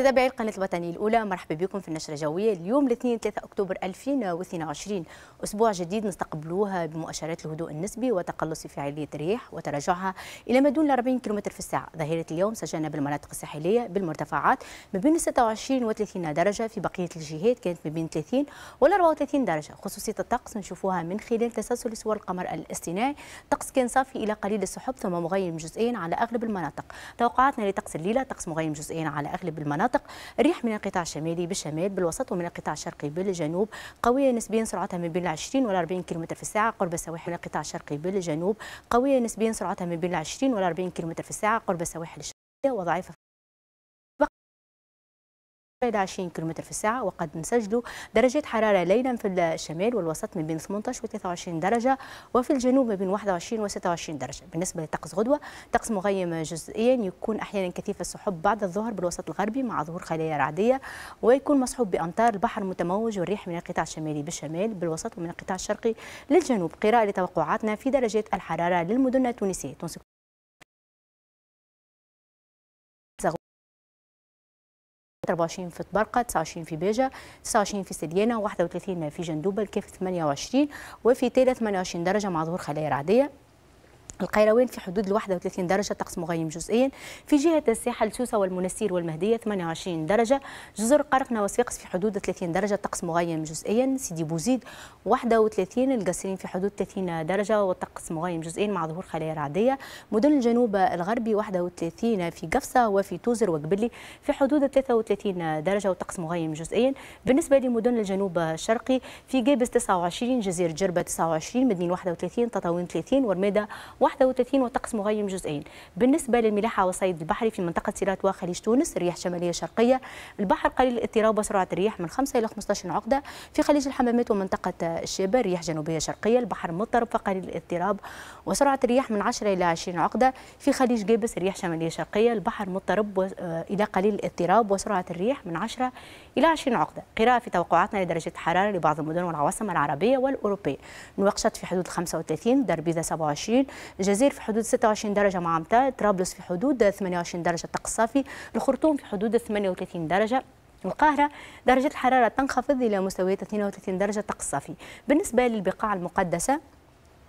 متابعي القناة الوطنية الأولى مرحبا بكم في النشرة الجوية اليوم الاثنين 3 أكتوبر 2022 أسبوع جديد نستقبلوها بمؤشرات الهدوء النسبي وتقلص فاعلية الريح وتراجعها إلى ما دون 40 كم في الساعة ظهيرة اليوم سجلنا بالمناطق الساحلية بالمرتفعات ما بين 26 و 30 درجة في بقية الجهات كانت ما بين 30 و 34 درجة خصوصية الطقس نشوفوها من خلال تسلسل صور القمر الاصطناعي الطقس كان صافي إلى قليل السحب ثم مغيم جزئيا على أغلب المناطق توقعاتنا لطقس الليلة طقس مغيم جزئيا على أغلب المناطق المناطق الريح من القطاع الشمالي بالشمال بالوسط ومن القطاع الشرقي بالجنوب قوية نسبيا سرعتها من بين 20 ولا 40 كم في الساعة قرب السواحل من القطاع الشرقي بالجنوب قوية نسبيا سرعتها من بين 20 ولا 40 كم في الساعة قرب السواحل الشرقية وضعيفة إلى 20 كم في الساعة وقد نسجل درجة حرارة ليلا في الشمال والوسط من بين 18 و 23 درجة وفي الجنوب ما بين 21 و 26 درجة بالنسبة لطقس غدوة طقس مغيم جزئيا يكون أحيانا كثيف السحب بعد الظهر بالوسط الغربي مع ظهور خلايا رعدية ويكون مصحوب بأمطار البحر متموج والريح من القطاع الشمالي بالشمال بالوسط ومن القطاع الشرقي للجنوب قراءة لتوقعاتنا في درجات الحرارة للمدن التونسية 24 في طبرقه 29 في بيجه 29 في سديانه 31 في جندوبه الكاف 28 وفي تيلا 28 درجه مع ظهور خلايا رعديه القيروان في حدود ال 31 درجة طقس مغيم جزئيا في جهة الساحل سوسة والمنسير والمهدية 28 درجة جزر قرقنا وصفاقس في حدود 30 درجة طقس مغيم جزئيا سيدي بوزيد 31 القصرين في حدود 30 درجة والطقس مغيم جزئيا مع ظهور خلايا رعدية مدن الجنوب الغربي 31 في قفصة وفي توزر وقبلي في حدود 33 درجة وطقس مغيم جزئيا بالنسبة لمدن الجنوب الشرقي في جابس 29 جزيرة جربة 29 مدين 31 تطاوين 30 ورمادة 31 وطقس مغيم جزئيا بالنسبة للملاحة والصيد البحري في منطقة سيرات وخليج تونس رياح شمالية شرقية البحر قليل الاضطراب وسرعة الرياح من 5 إلى 15 عقدة في خليج الحمامات ومنطقة الشبه رياح جنوبية شرقية البحر مضطرب فقليل الاضطراب وسرعة الرياح من 10 إلى 20 عقدة في خليج جابس رياح شمالية شرقية البحر مضطرب إلى قليل الاضطراب وسرعة الرياح من 10 إلى 20 عقدة قراءة في توقعاتنا لدرجة الحرارة لبعض المدن والعواصم العربية والأوروبية نواقشت في حدود 35 دربيزة 27 الجزائر في حدود 26 درجه مع امطار طرابلس في حدود 28 درجه طقس صافي الخرطوم في حدود 38 درجه القاهرة درجة الحرارة تنخفض إلى مستويات 32 درجة طقس صافي بالنسبة للبقاع المقدسة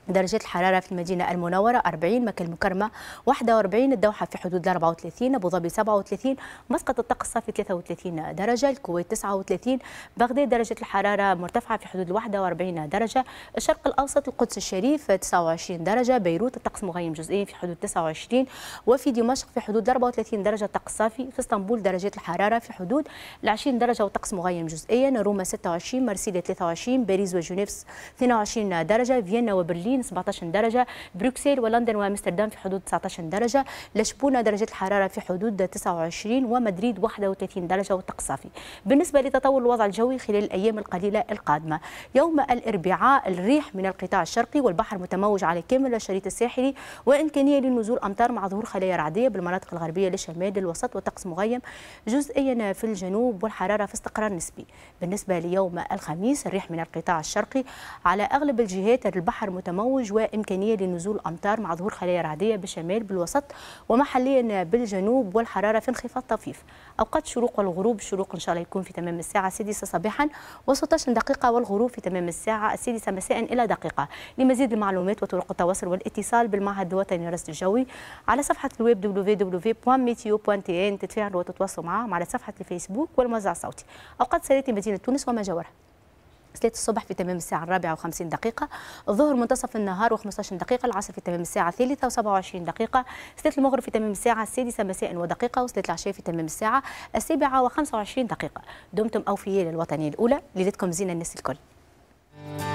درجة الحرارة في المدينة المنورة 40 مكة المكرمة 41 الدوحة في حدود 34 أبو ظبي 37 مسقط الطقس في 33 درجة الكويت 39 بغداد درجة الحرارة مرتفعة في حدود 41 درجة الشرق الأوسط القدس الشريف 29 درجة بيروت الطقس مغيم جزئيا في حدود 29 وفي دمشق في حدود 34 درجة طقس صافي في اسطنبول درجة الحرارة في حدود 20 درجة وطقس مغيم جزئيا روما 26 مرسيليا 23 باريس وجنيف 22 درجة فيينا وبرلين برلين 17 درجه بروكسل ولندن وامستردام في حدود 19 درجه لشبونه درجه الحراره في حدود 29 ومدريد 31 درجه والطقس صافي بالنسبه لتطور الوضع الجوي خلال الايام القليله القادمه يوم الاربعاء الريح من القطاع الشرقي والبحر متموج على كامل الشريط الساحلي وامكانيه لنزول امطار مع ظهور خلايا رعديه بالمناطق الغربيه للشمال الوسط وطقس مغيم جزئيا في الجنوب والحراره في استقرار نسبي بالنسبه ليوم الخميس الريح من القطاع الشرقي على اغلب الجهات البحر متموج المموج وامكانيه لنزول امطار مع ظهور خلايا رعديه بالشمال بالوسط ومحليا بالجنوب والحراره في انخفاض طفيف اوقات الشروق والغروب الشروق ان شاء الله يكون في تمام الساعه السادسه صباحا و16 دقيقه والغروب في تمام الساعه السادسه مساء الى دقيقه لمزيد المعلومات وطرق التواصل والاتصال بالمعهد الوطني للرصد الجوي على صفحه الويب www.meteo.tn تتفاعلوا وتتواصلوا معهم على صفحه الفيسبوك والموزع الصوتي اوقات سياتي مدينه تونس وما جاورها 3 الصبح في تمام الساعة الرابعة وخمسين دقيقة الظهر منتصف النهار و15 دقيقة العصر في تمام الساعة الثالثة و27 دقيقة صلاة المغرب في تمام الساعة السادسة مساء ودقيقة وصلاة العشاء في تمام الساعة السابعة و25 دقيقة دمتم أوفياء للوطنية الأولى ليلتكم زينة الناس الكل